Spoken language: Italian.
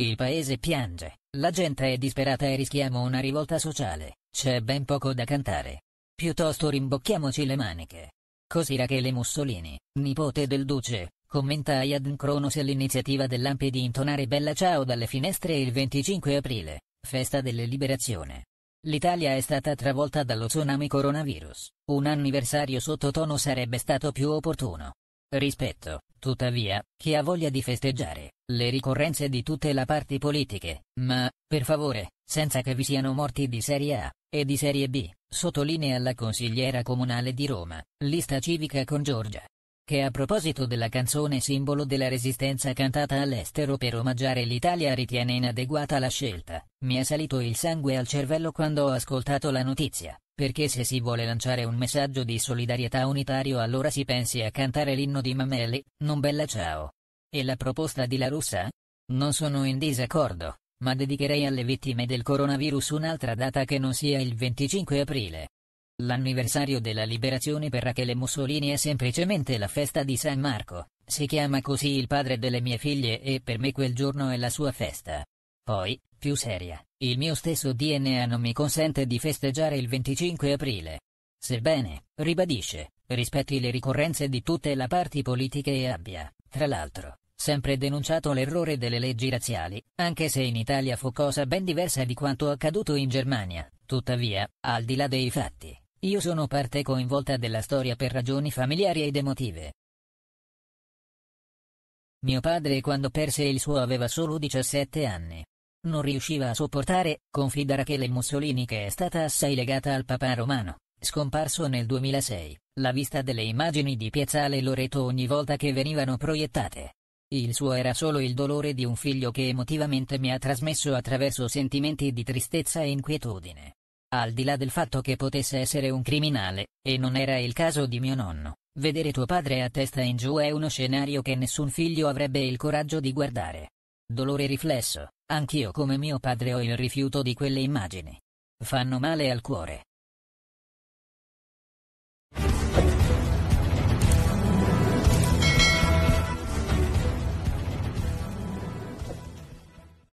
Il paese piange, la gente è disperata e rischiamo una rivolta sociale, c'è ben poco da cantare. Piuttosto rimbocchiamoci le maniche. Così Rachele Mussolini, nipote del duce, commenta a Iadn Cronos all'iniziativa dell'Ampi di intonare Bella Ciao dalle finestre il 25 aprile, festa delle liberazioni. L'Italia è stata travolta dallo tsunami coronavirus, un anniversario sottotono sarebbe stato più opportuno. Rispetto, tuttavia, chi ha voglia di festeggiare, le ricorrenze di tutte le parti politiche, ma, per favore, senza che vi siano morti di serie A e di serie B, sottolinea la consigliera comunale di Roma, lista civica con Giorgia che a proposito della canzone simbolo della resistenza cantata all'estero per omaggiare l'Italia ritiene inadeguata la scelta. Mi è salito il sangue al cervello quando ho ascoltato la notizia, perché se si vuole lanciare un messaggio di solidarietà unitario allora si pensi a cantare l'inno di Mameli, non bella ciao. E la proposta di La Russa? Non sono in disaccordo, ma dedicherei alle vittime del coronavirus un'altra data che non sia il 25 aprile. L'anniversario della liberazione per Rachele Mussolini è semplicemente la festa di San Marco, si chiama così il padre delle mie figlie e per me quel giorno è la sua festa. Poi, più seria, il mio stesso DNA non mi consente di festeggiare il 25 aprile. Sebbene, ribadisce, rispetti le ricorrenze di tutte le parti politiche e abbia, tra l'altro, sempre denunciato l'errore delle leggi razziali, anche se in Italia fu cosa ben diversa di quanto accaduto in Germania, tuttavia, al di là dei fatti, io sono parte coinvolta della storia per ragioni familiari ed emotive. Mio padre quando perse il suo aveva solo 17 anni. Non riusciva a sopportare, confida Rachele Mussolini che è stata assai legata al papà romano, scomparso nel 2006, la vista delle immagini di Piazzale Loreto ogni volta che venivano proiettate. Il suo era solo il dolore di un figlio che emotivamente mi ha trasmesso attraverso sentimenti di tristezza e inquietudine. Al di là del fatto che potesse essere un criminale, e non era il caso di mio nonno, vedere tuo padre a testa in giù è uno scenario che nessun figlio avrebbe il coraggio di guardare. Dolore riflesso, anch'io come mio padre ho il rifiuto di quelle immagini. Fanno male al cuore.